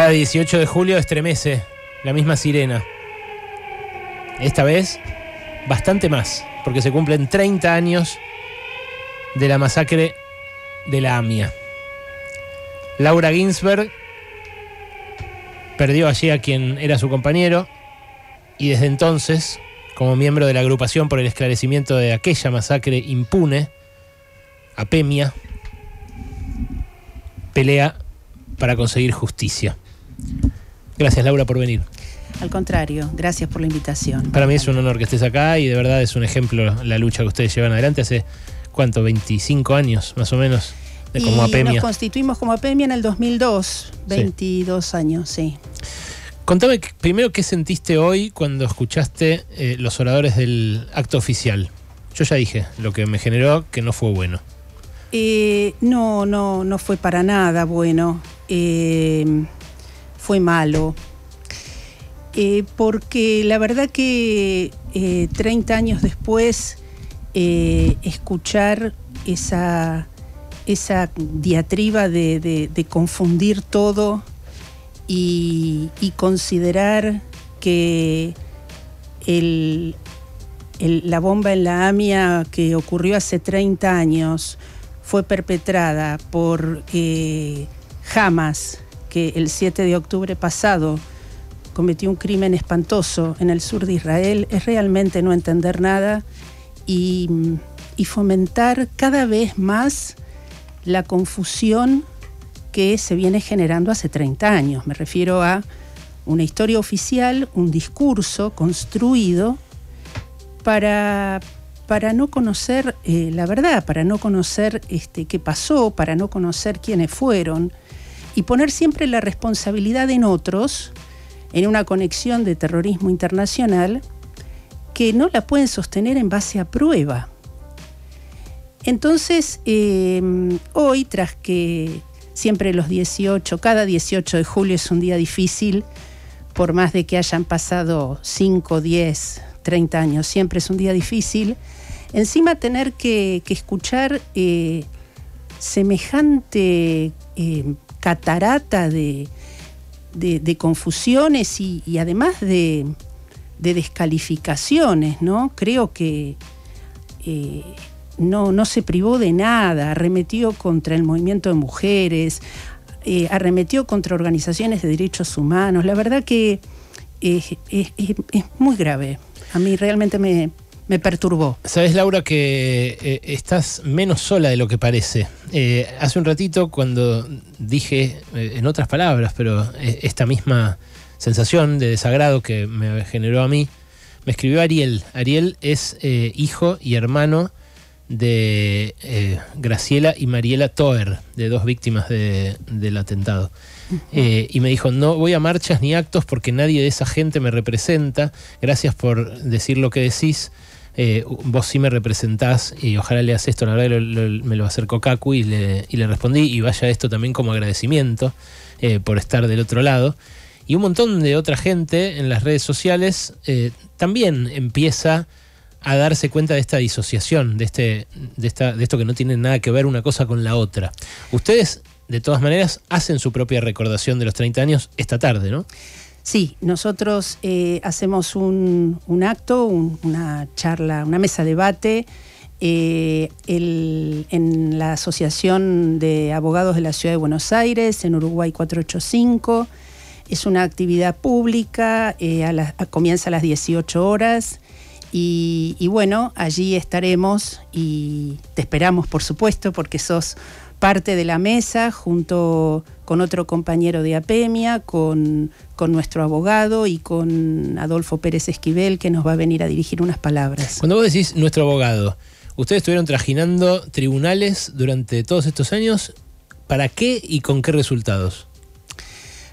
Cada 18 de julio estremece la misma sirena. Esta vez, bastante más, porque se cumplen 30 años de la masacre de la AMIA. Laura Ginsberg perdió allí a quien era su compañero y desde entonces, como miembro de la agrupación por el esclarecimiento de aquella masacre impune, Apemia, pelea para conseguir justicia. Gracias, Laura, por venir. Al contrario, gracias por la invitación. Para mí es un honor que estés acá y de verdad es un ejemplo la lucha que ustedes llevan adelante hace, ¿cuánto? 25 años, más o menos, como y Nos constituimos como APEMIA en el 2002, 22 años, sí. Contame primero qué sentiste hoy cuando escuchaste eh, los oradores del acto oficial. Yo ya dije lo que me generó que no fue bueno. Eh, no, no, no fue para nada bueno. Eh, fue malo. Eh, porque la verdad que 30 eh, años después, eh, escuchar esa, esa diatriba de, confundir todo y, considerar que la bomba en la AMIA que ocurrió hace 30 años fue perpetrada por ...jamás que el 7 de octubre pasado cometió un crimen espantoso en el sur de Israel es realmente no entender nada y, fomentar cada vez más la confusión que se viene generando hace 30 años. Me refiero a una historia oficial, un discurso construido para, no conocer eh, la verdad, para no conocer este, qué pasó, para no conocer quiénes fueron y poner siempre la responsabilidad en otros, en una conexión de terrorismo internacional, que no la pueden sostener en base a prueba. Entonces, em, hoy, tras que siempre los 18, cada 18 de julio es un día difícil, por más de que hayan pasado 5, 10, 30 años, siempre es un día difícil, encima tener que, escuchar eh, semejante em, catarata de, confusiones y, además de, descalificaciones, ¿no? Creo que eh, no, no se privó de nada, arremetió contra el movimiento de mujeres, eh, arremetió contra organizaciones de derechos humanos. La verdad que es, es muy grave. A mí realmente me, me perturbó. Sabes, Laura, que eh, estás menos sola de lo que parece. Eh, hace un ratito, cuando dije, eh, en otras palabras, pero esta misma sensación de desagrado que me generó a mí, me escribió Ariel. Ariel es hijo y hermano de Graciela y Mariela Toer, de dos víctimas del atentado. y me dijo, no voy a marchas ni actos porque nadie de esa gente me representa, gracias por decir lo que decís, eh, vos sí me representás y ojalá leas esto, la verdad me lo acercó Kaku y le, y le respondí y vaya esto también como agradecimiento eh, por estar del otro lado. Y un montón de otra gente en las redes sociales eh, también empieza a darse cuenta de esta disociación, de, este, de, esta, de esto que no tiene nada que ver una cosa con la otra. Ustedes, de todas maneras, hacen su propia recordación de los 30 años esta tarde, ¿no? Sí, nosotros eh, hacemos un, acto, una charla, una mesa debate eh, en la Asociación de Abogados de la Ciudad de Buenos Aires, en Uruguay 485. Es una actividad pública, eh, comienza a las 18 horas. Y, y, bueno, allí estaremos y te esperamos, por supuesto, porque sos parte de la mesa junto con otro compañero de Apemia, con, nuestro abogado y con Adolfo Pérez Esquivel, que nos va a venir a dirigir unas palabras. Cuando vos decís nuestro abogado, ustedes estuvieron trajinando tribunales durante todos estos años, ¿para qué y con qué resultados?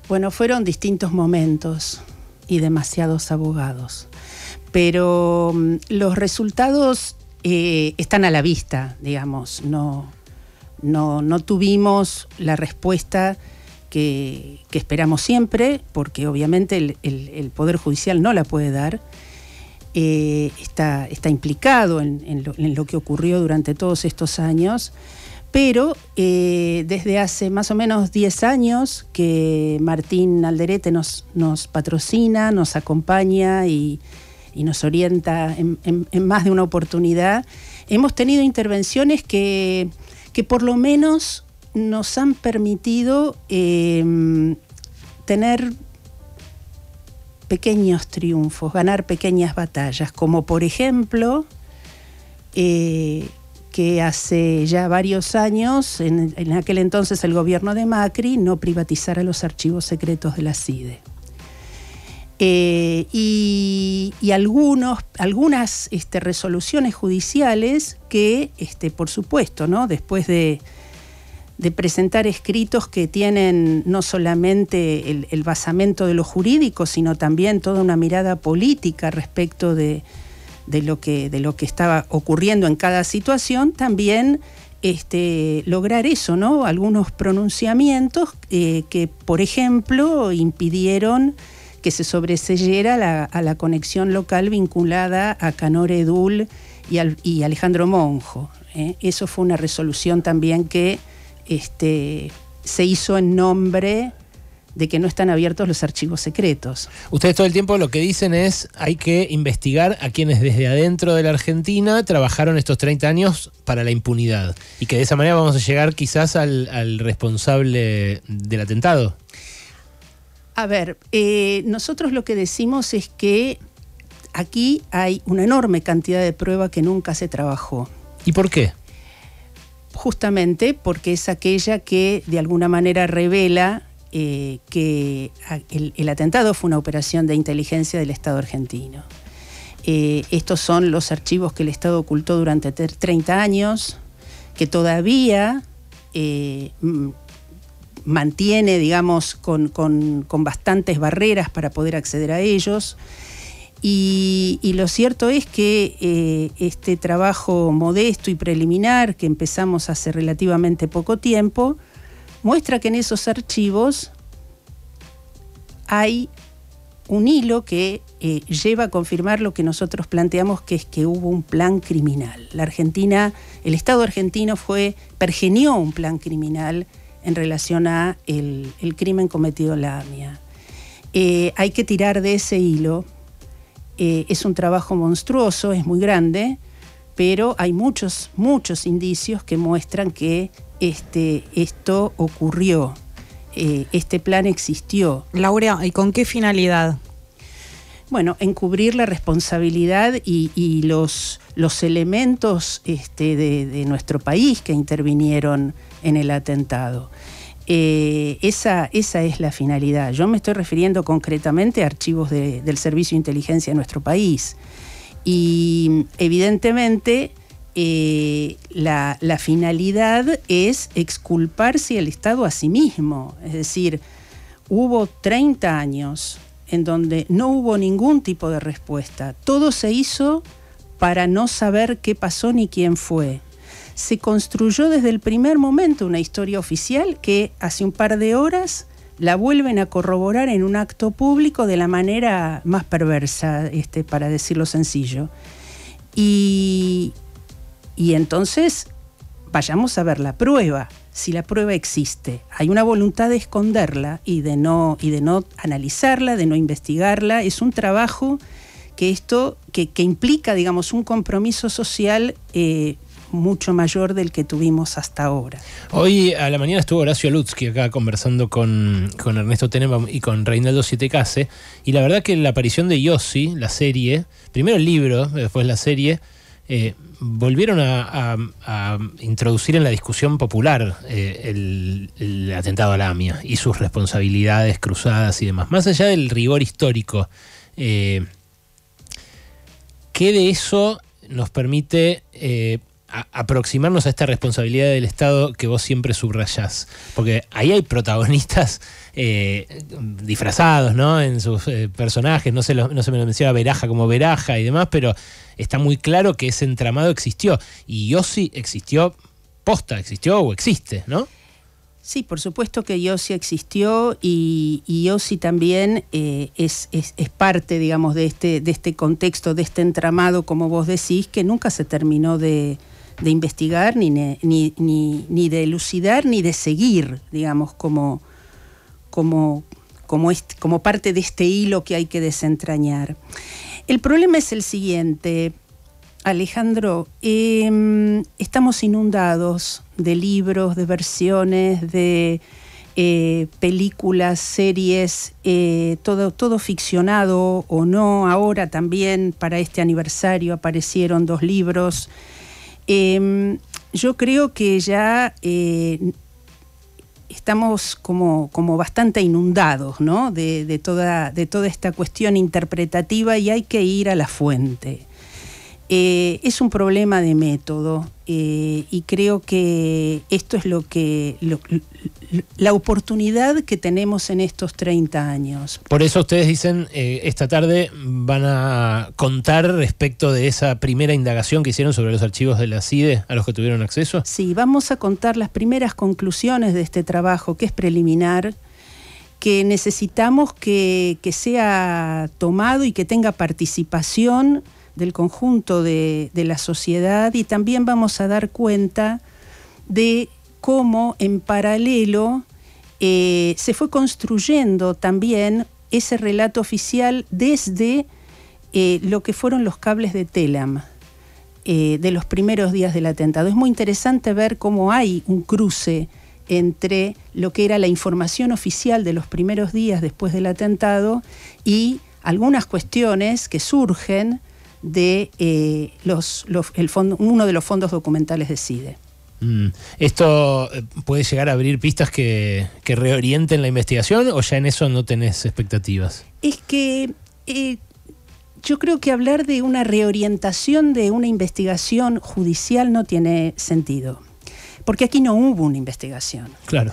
Bueno, fueron distintos momentos y demasiados abogados. Pero mm, los resultados eh, están a la vista, digamos, no, no, no tuvimos la respuesta que, esperamos siempre, porque obviamente el, Poder Judicial no la puede dar. Eh, está, está, implicado en, lo, que ocurrió durante todos estos años, pero eh, desde hace más o menos 10 años que Martín Alderete nos, nos patrocina, nos acompaña y, nos orienta en más de una oportunidad, hemos tenido intervenciones que que por lo menos nos han permitido em, tener pequeños triunfos, ganar pequeñas batallas, como por ejemplo eh, que hace ya varios años, en, en, aquel entonces el gobierno de Macri, no privatizara los archivos secretos de la CIDE. Eh, y, algunos, algunas este, resoluciones judiciales que, este, por supuesto, ¿no? después de, presentar escritos que tienen no solamente el, basamento de lo jurídico, sino también toda una mirada política respecto de, lo, que, de lo que estaba ocurriendo en cada situación, también este, lograr eso, ¿no? Algunos pronunciamientos eh, que, por ejemplo, impidieron que se sobreseyera a la, conexión local vinculada a Canor Edul y, Alejandro Monjo. ¿eh? Eso fue una resolución también que este, se hizo en nombre de que no están abiertos los archivos secretos. Ustedes todo el tiempo lo que dicen es hay que investigar a quienes desde adentro de la Argentina trabajaron estos 30 años para la impunidad y que de esa manera vamos a llegar quizás al responsable del atentado. A ver, eh, nosotros lo que decimos es que aquí hay una enorme cantidad de prueba que nunca se trabajó. ¿Y por qué? Justamente porque es aquella que de alguna manera revela eh, que el, atentado fue una operación de inteligencia del Estado argentino. Eh, estos son los archivos que el Estado ocultó durante 30 años, que todavía mantiene, digamos, con, bastantes barreras para poder acceder a ellos. Y, lo cierto es que eh, este trabajo modesto y preliminar que empezamos hace relativamente poco tiempo muestra que en esos archivos hay un hilo que eh, lleva a confirmar lo que nosotros planteamos, que es que hubo un plan criminal. La Argentina, el Estado argentino fue, pergenió un plan criminal en relación a el, crimen cometido en la AMIA. Eh, hay que tirar de ese hilo. Eh, es un trabajo monstruoso, es muy grande, pero hay muchos, muchos indicios que muestran que este, esto ocurrió, eh, este plan existió. Laura, ¿y con qué finalidad? bueno, encubrir la responsabilidad y, los, elementos este, de, nuestro país que intervinieron en el atentado. Eh, esa, es la finalidad. Yo me estoy refiriendo concretamente a archivos del Servicio de Inteligencia de nuestro país. Y evidentemente eh, la, finalidad es exculparse el Estado a sí mismo. Es decir, hubo 30 años en donde no hubo ningún tipo de respuesta. Todo se hizo para no saber qué pasó ni quién fue. Se construyó desde el primer momento una historia oficial que hace un par de horas la vuelven a corroborar en un acto público de la manera más perversa, este, para decirlo sencillo. y entonces vayamos a ver la prueba si la prueba existe. Hay una voluntad de esconderla y de no, y de no analizarla, de no investigarla. Es un trabajo que esto, que, implica, digamos, un compromiso social eh, mucho mayor del que tuvimos hasta ahora. Hoy a la mañana estuvo Horacio Lutzky acá conversando con, Ernesto Tenenbaum y con Reinaldo Sietecase, y la verdad que la aparición de Yossi, la serie, primero el libro, después la serie, eh, volvieron a, introducir en la discusión popular eh, el, atentado a la AMIA y sus responsabilidades cruzadas y demás. Más allá del rigor histórico, eh, ¿qué de eso nos permite aproximarnos a esta responsabilidad del Estado que vos siempre subrayás. Porque ahí hay protagonistas eh, disfrazados, ¿no? En sus eh, personajes, no se, me lo menciona Veraja como Veraja y demás, pero está muy claro que ese entramado existió. Y Yossi existió posta, existió o existe, ¿no? Sí, por supuesto que Yossi existió y, Yossi también eh, es, es, es, parte, digamos, de este, de este contexto, de este entramado, como vos decís, que nunca se terminó de, de investigar, ni, de elucidar, ni de seguir, digamos, como, como, como, como parte de este hilo que hay que desentrañar. El problema es el siguiente, Alejandro, em, estamos inundados de libros, de versiones, de eh, películas, series, eh, todo, todo ficcionado o no. Ahora también para este aniversario aparecieron dos libros Em, yo creo que ya eh, estamos como, como, bastante inundados ¿no? de, de, toda, de toda esta cuestión interpretativa y hay que ir a la fuente. Eh, es un problema de método eh, y creo que esto es lo que la oportunidad que tenemos en estos 30 años. Por eso ustedes dicen eh, esta tarde van a contar respecto de esa primera indagación que hicieron sobre los archivos de la CIDE a los que tuvieron acceso. Sí, vamos a contar las primeras conclusiones de este trabajo que es preliminar que necesitamos que, que sea tomado y que tenga participación del conjunto de, la sociedad y también vamos a dar cuenta de cómo en paralelo eh, se fue construyendo también ese relato oficial desde eh, lo que fueron los cables de Telam eh, de los primeros días del atentado. Es muy interesante ver cómo hay un cruce entre lo que era la información oficial de los primeros días después del atentado y algunas cuestiones que surgen de eh, los, fondo, uno de los fondos documentales de CIDE. Mm. ¿Esto eh, puede llegar a abrir pistas que, reorienten la investigación o ya en eso no tenés expectativas? Es que eh, yo creo que hablar de una reorientación de una investigación judicial no tiene sentido, porque aquí no hubo una investigación. Claro.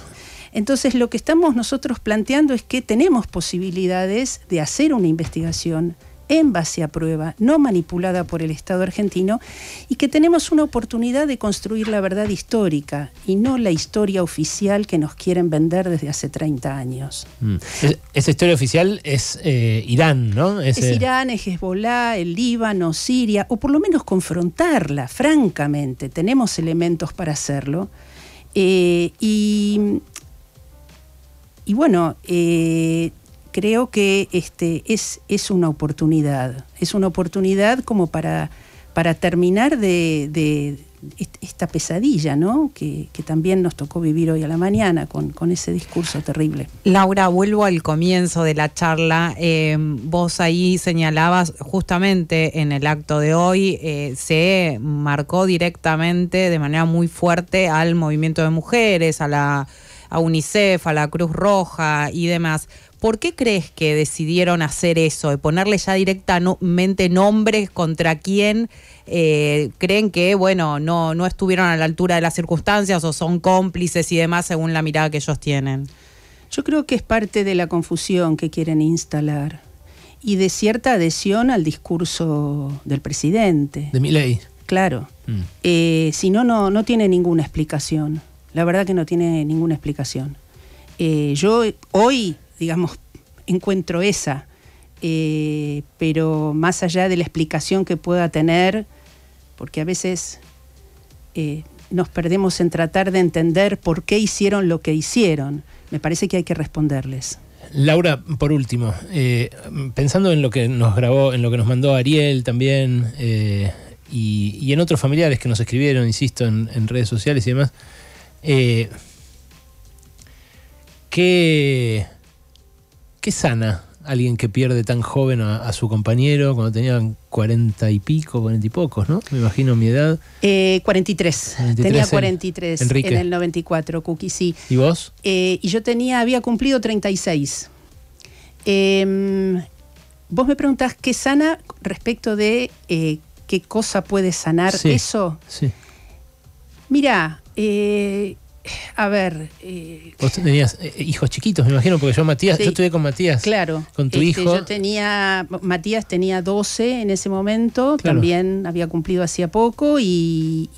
Entonces lo que estamos nosotros planteando es que tenemos posibilidades de hacer una investigación en base a prueba, no manipulada por el Estado argentino, y que tenemos una oportunidad de construir la verdad histórica y no la historia oficial que nos quieren vender desde hace 30 años. Mm. esa historia oficial es eh, Irán, ¿no? Es, Irán, es Hezbollah, el Líbano, Siria, o por lo menos confrontarla, francamente, tenemos elementos para hacerlo. Eh, y, bueno, eh, creo que este, es, es una oportunidad, es una oportunidad como para, para terminar de, esta pesadilla, ¿no? Que, también nos tocó vivir hoy a la mañana con, con, ese discurso terrible. Laura, vuelvo al comienzo de la charla. Eh, vos ahí señalabas justamente en el acto de hoy, eh, se marcó directamente de manera muy fuerte al movimiento de mujeres, a la a UNICEF, a la Cruz Roja y demás. ¿Por qué crees que decidieron hacer eso, de ponerle ya directamente nombres contra quién eh, creen que, bueno, no, no estuvieron a la altura de las circunstancias o son cómplices y demás según la mirada que ellos tienen? Yo creo que es parte de la confusión que quieren instalar y de cierta adhesión al discurso del presidente. De mi ley. Claro. Mm. Eh, si no, no tiene ninguna explicación. La verdad que no tiene ninguna explicación. Eh, yo hoy, digamos, encuentro esa, eh, pero más allá de la explicación que pueda tener, porque a veces eh, nos perdemos en tratar de entender por qué hicieron lo que hicieron, me parece que hay que responderles. Laura, por último, pensando en lo que nos grabó, en lo que nos mandó Ariel también, y, en otros familiares que nos escribieron, insisto, en redes sociales y demás, eh, ¿qué, ¿Qué sana alguien que pierde tan joven a, su compañero cuando tenían cuarenta y pico, cuarenta y pocos, ¿no? Me imagino mi edad. Eh, cuarenta 43. Tenía 43 en, en el 94, Cookie, sí. ¿Y vos? Eh, y yo tenía, había cumplido 36. Em, vos me preguntás qué sana respecto de qué cosa puede sanar eso. Sí. Mira, eh, a ver. Eh, Vos tenías eh, hijos chiquitos, me imagino, porque yo Matías, yo estuve con Matías. Claro. Con tu este, hijo. Yo tenía, Matías tenía 12 en ese momento, también había cumplido hacía poco, y,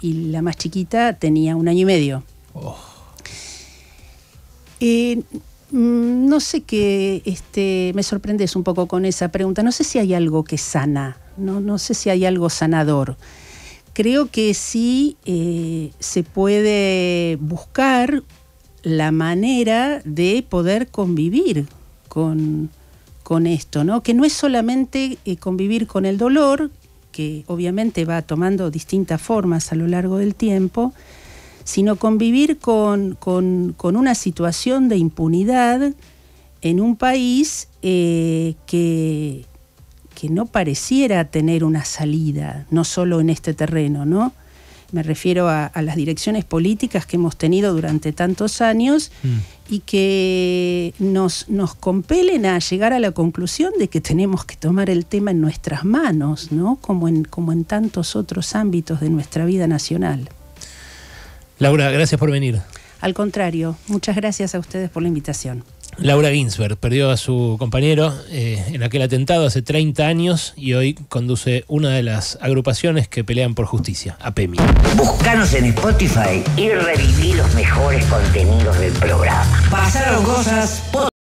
la más chiquita tenía un año y medio. Oh. Mm, no sé qué, este, me sorprendes un poco con esa pregunta. No sé si hay algo que sana, no, no sé si hay algo sanador. Creo que sí eh, se puede buscar la manera de poder convivir con, esto, ¿no? Que no es solamente eh, convivir con el dolor, que obviamente va tomando distintas formas a lo largo del tiempo, sino convivir con, una situación de impunidad en un país eh, que, que no pareciera tener una salida, no solo en este terreno, ¿no? Me refiero a, las direcciones políticas que hemos tenido durante tantos años mm. y que nos, nos compelen a llegar a la conclusión de que tenemos que tomar el tema en nuestras manos, ¿no? Como en, como en tantos otros ámbitos de nuestra vida nacional. Laura, gracias por venir. Al contrario, muchas gracias a ustedes por la invitación. Laura Ginsberg perdió a su compañero eh, en aquel atentado hace 30 años y hoy conduce una de las agrupaciones que pelean por justicia, Pemi. Buscanos en Spotify y reviví los mejores contenidos del programa. Pasaron cosas. Por